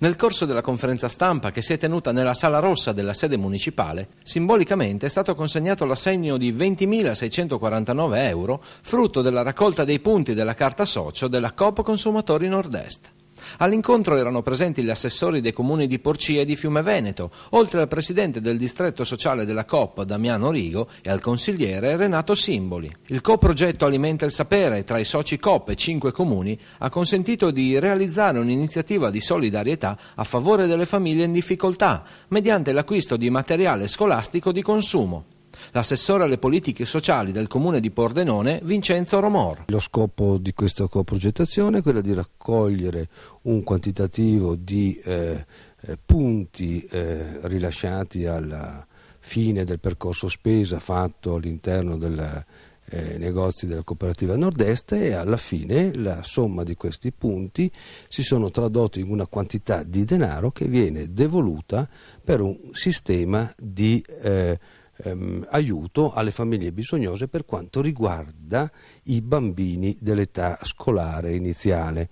Nel corso della conferenza stampa che si è tenuta nella Sala Rossa della sede municipale, simbolicamente è stato consegnato l'assegno di 20.649 euro, frutto della raccolta dei punti della carta socio della Coop Consumatori Nord-Est. All'incontro erano presenti gli assessori dei comuni di Porcia e di Fiume Veneto, oltre al presidente del distretto sociale della COP Damiano Rigo e al consigliere Renato Simboli. Il coprogetto Alimenta il Sapere tra i soci COP e cinque comuni ha consentito di realizzare un'iniziativa di solidarietà a favore delle famiglie in difficoltà, mediante l'acquisto di materiale scolastico di consumo l'assessore alle politiche sociali del comune di Pordenone, Vincenzo Romor. Lo scopo di questa coprogettazione è quello di raccogliere un quantitativo di eh, eh punti eh, rilasciati alla fine del percorso spesa fatto all'interno del eh, negozi della cooperativa nord-est e alla fine la somma di questi punti si sono tradotti in una quantità di denaro che viene devoluta per un sistema di eh, ehm, aiuto alle famiglie bisognose per quanto riguarda i bambini dell'età scolare iniziale.